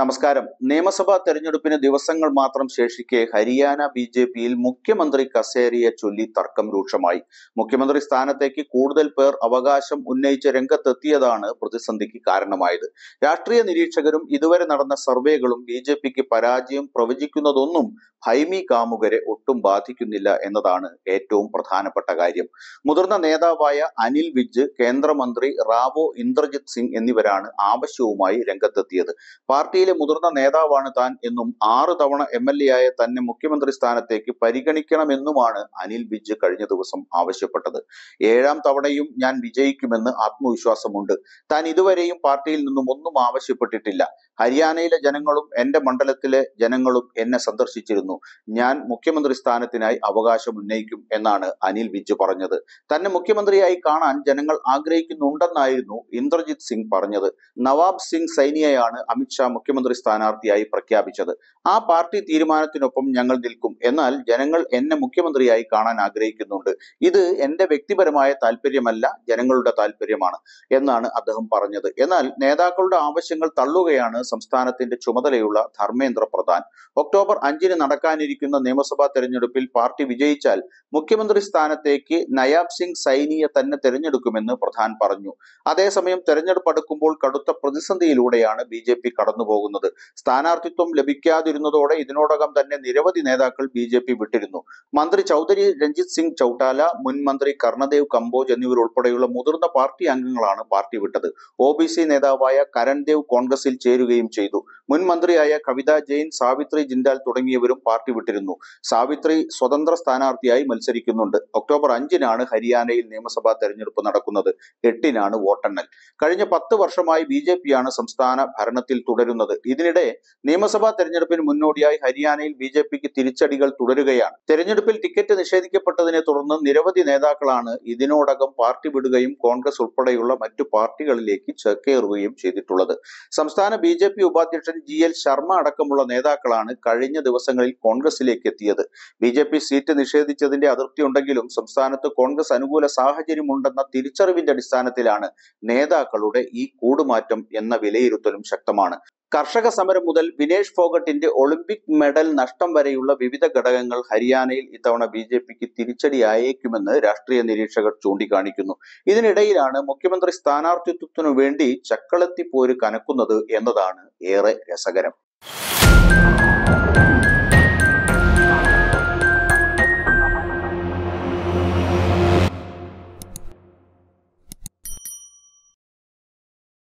നമസ്കാരം നിയമസഭാ തെരഞ്ഞെടുപ്പിന് ദിവസങ്ങൾ മാത്രം ശേഷിക്കെ ഹരിയാന ബി ജെ പിയിൽ മുഖ്യമന്ത്രി കസേരയെ ചൊല്ലി തർക്കം രൂക്ഷമായി മുഖ്യമന്ത്രി സ്ഥാനത്തേക്ക് കൂടുതൽ പേർ അവകാശം ഉന്നയിച്ച രംഗത്തെത്തിയതാണ് പ്രതിസന്ധിക്ക് കാരണമായത് രാഷ്ട്രീയ നിരീക്ഷകരും ഇതുവരെ നടന്ന സർവേകളും ബി ജെ പിക്ക് പരാജയം പ്രവചിക്കുന്നതൊന്നും ഹൈമി കാമുകരെ ഒട്ടും ബാധിക്കുന്നില്ല എന്നതാണ് ഏറ്റവും പ്രധാനപ്പെട്ട കാര്യം മുതിർന്ന നേതാവായ അനിൽ വിജ് കേന്ദ്രമന്ത്രി റാവോ ഇന്ദ്രജിത് സിംഗ് എന്നിവരാണ് ആവശ്യവുമായി രംഗത്തെത്തിയത് പാർട്ടിയിൽ പാർട്ടിയിലെ മുതിർന്ന നേതാവാണ് താൻ എന്നും ആറ് തവണ എം എൽ എ ആയ തന്നെ മുഖ്യമന്ത്രി സ്ഥാനത്തേക്ക് പരിഗണിക്കണമെന്നുമാണ് അനിൽ വിജ് കഴിഞ്ഞ ദിവസം ആവശ്യപ്പെട്ടത് ഏഴാം തവണയും ഞാൻ വിജയിക്കുമെന്ന് ആത്മവിശ്വാസമുണ്ട് താൻ ഇതുവരെയും പാർട്ടിയിൽ നിന്നും ഒന്നും ആവശ്യപ്പെട്ടിട്ടില്ല ഹരിയാനയിലെ ജനങ്ങളും എന്റെ മണ്ഡലത്തിലെ ജനങ്ങളും എന്നെ സന്ദർശിച്ചിരുന്നു ഞാൻ മുഖ്യമന്ത്രി സ്ഥാനത്തിനായി അവകാശം ഉന്നയിക്കും എന്നാണ് അനിൽ വിജ് പറഞ്ഞത് തന്നെ മുഖ്യമന്ത്രിയായി കാണാൻ ജനങ്ങൾ ആഗ്രഹിക്കുന്നുണ്ടെന്നായിരുന്നു ഇന്ദ്രജിത് സിംഗ് പറഞ്ഞത് നവാബ് സിംഗ് സൈനിയയാണ് അമിത്ഷാ മുഖ്യമന്ത്രി മുഖ്യമന്ത്രി സ്ഥാനാർത്ഥിയായി പ്രഖ്യാപിച്ചത് ആ പാർട്ടി തീരുമാനത്തിനൊപ്പം ഞങ്ങൾ നിൽക്കും എന്നാൽ ജനങ്ങൾ എന്നെ മുഖ്യമന്ത്രിയായി കാണാൻ ആഗ്രഹിക്കുന്നുണ്ട് ഇത് എന്റെ വ്യക്തിപരമായ താല്പര്യമല്ല ജനങ്ങളുടെ താല്പര്യമാണ് എന്നാണ് അദ്ദേഹം പറഞ്ഞത് എന്നാൽ നേതാക്കളുടെ ആവശ്യങ്ങൾ തള്ളുകയാണ് സംസ്ഥാനത്തിന്റെ ചുമതലയുള്ള ധർമ്മേന്ദ്ര പ്രധാൻ ഒക്ടോബർ അഞ്ചിന് നടക്കാനിരിക്കുന്ന നിയമസഭാ തെരഞ്ഞെടുപ്പിൽ പാർട്ടി വിജയിച്ചാൽ മുഖ്യമന്ത്രി സ്ഥാനത്തേക്ക് നയാബ് സിംഗ് സൈനിയെ തന്നെ തെരഞ്ഞെടുക്കുമെന്ന് പ്രധാൻ പറഞ്ഞു അതേസമയം തെരഞ്ഞെടുപ്പ് അടുക്കുമ്പോൾ കടുത്ത പ്രതിസന്ധിയിലൂടെയാണ് ബി ജെ പി കടന്നുപോകുന്നത് പോകുന്നത് സ്ഥാനാർത്ഥിത്വം ലഭിക്കാതിരുന്നതോടെ ഇതിനോടകം തന്നെ നിരവധി നേതാക്കൾ ബി ജെ പി വിട്ടിരുന്നു മന്ത്രി ചൗധരി രഞ്ജിത് സിംഗ് ചൌട്ടാല മുൻ മന്ത്രി കർണദേവ് കംബോജ് എന്നിവരുൾപ്പെടെയുള്ള മുതിർന്ന പാർട്ടി അംഗങ്ങളാണ് പാർട്ടി വിട്ടത് ഒ ബി സി നേതാവായ കരൺദേവ് കോൺഗ്രസിൽ ചേരുകയും ചെയ്തു മുൻ മന്ത്രിയായ കവിത ജെയിൻ സാവിത്രി ജിൻഡാൽ തുടങ്ങിയവരും പാർട്ടി വിട്ടിരുന്നു സാവിത്രി സ്വതന്ത്ര സ്ഥാനാർത്ഥിയായി മത്സരിക്കുന്നുണ്ട് ഒക്ടോബർ അഞ്ചിനാണ് ഹരിയാനയിൽ നിയമസഭാ തെരഞ്ഞെടുപ്പ് നടക്കുന്നത് എട്ടിനാണ് വോട്ടെണ്ണൽ കഴിഞ്ഞ പത്ത് വർഷമായി ബി ജെ പിയാണ് സംസ്ഥാന ഭരണത്തിൽ തുടരുന്നത് നടക്കുന്നത് ഇതിനിടെ നിയമസഭാ തെരഞ്ഞെടുപ്പിന് മുന്നോടിയായി ഹരിയാനയിൽ ബി ജെ പിക്ക് തിരിച്ചടികൾ തുടരുകയാണ് തെരഞ്ഞെടുപ്പിൽ ടിക്കറ്റ് നിഷേധിക്കപ്പെട്ടതിനെ തുടർന്ന് നിരവധി നേതാക്കളാണ് ഇതിനോടകം പാർട്ടി വിടുകയും കോൺഗ്രസ് ഉൾപ്പെടെയുള്ള മറ്റു പാർട്ടികളിലേക്ക് ചേക്കേറുകയും ചെയ്തിട്ടുള്ളത് സംസ്ഥാന ബി ജെ പി ഉപാധ്യക്ഷൻ ജി എൽ ശർമ്മ അടക്കമുള്ള നേതാക്കളാണ് കഴിഞ്ഞ ദിവസങ്ങളിൽ കോൺഗ്രസിലേക്ക് എത്തിയത് ബി ജെ പി സീറ്റ് നിഷേധിച്ചതിന്റെ അതിർത്തി ഉണ്ടെങ്കിലും സംസ്ഥാനത്ത് കോൺഗ്രസ് അനുകൂല സാഹചര്യമുണ്ടെന്ന തിരിച്ചറിവിന്റെ അടിസ്ഥാനത്തിലാണ് നേതാക്കളുടെ ഈ കൂടുമാറ്റം എന്ന വിലയിരുത്തലും ശക്തമാണ് കർഷക സമരം മുതൽ വിനേഷ് ഫോഗട്ടിന്റെ ഒളിമ്പിക് മെഡൽ നഷ്ടം വരെയുള്ള വിവിധ ഘടകങ്ങൾ ഹരിയാനയിൽ ഇത്തവണ ബി ജെ പിക്ക് തിരിച്ചടിയായേക്കുമെന്ന് രാഷ്ട്രീയ നിരീക്ഷകർ ചൂണ്ടിക്കാണിക്കുന്നു ഇതിനിടയിലാണ് മുഖ്യമന്ത്രി സ്ഥാനാർത്ഥിത്വത്തിനു വേണ്ടി ചക്കളത്തി പോര് കനക്കുന്നത് എന്നതാണ് ഏറെ രസകരം